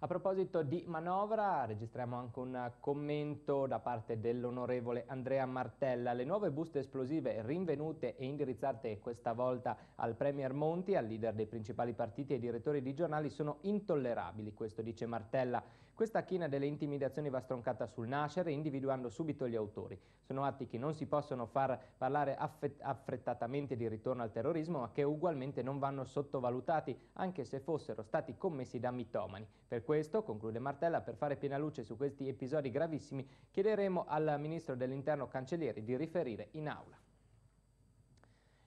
A proposito di manovra, registriamo anche un commento da parte dell'onorevole Andrea Martella. Le nuove buste esplosive rinvenute e indirizzate questa volta al Premier Monti, al leader dei principali partiti e direttori di giornali, sono intollerabili, questo dice Martella. Questa china delle intimidazioni va stroncata sul nascere, individuando subito gli autori. Sono atti che non si possono far parlare affrettatamente di ritorno al terrorismo, ma che ugualmente non vanno sottovalutati, anche se fossero stati commessi da mitomani. Per questo, conclude Martella, per fare piena luce su questi episodi gravissimi, chiederemo al Ministro dell'Interno Cancellieri di riferire in aula.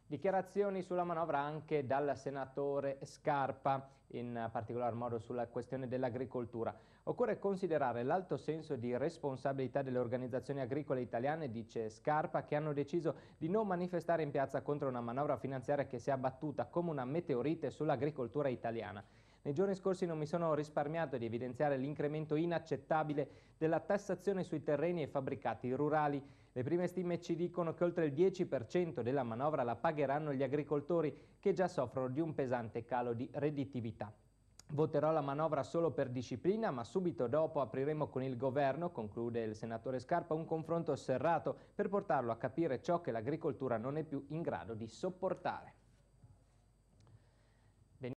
Dichiarazioni sulla manovra anche dal senatore Scarpa, in particolar modo sulla questione dell'agricoltura. Occorre considerare l'alto senso di responsabilità delle organizzazioni agricole italiane, dice Scarpa, che hanno deciso di non manifestare in piazza contro una manovra finanziaria che si è abbattuta come una meteorite sull'agricoltura italiana. Nei giorni scorsi non mi sono risparmiato di evidenziare l'incremento inaccettabile della tassazione sui terreni e fabbricati rurali. Le prime stime ci dicono che oltre il 10% della manovra la pagheranno gli agricoltori che già soffrono di un pesante calo di redditività. Voterò la manovra solo per disciplina, ma subito dopo apriremo con il governo, conclude il senatore Scarpa, un confronto serrato per portarlo a capire ciò che l'agricoltura non è più in grado di sopportare.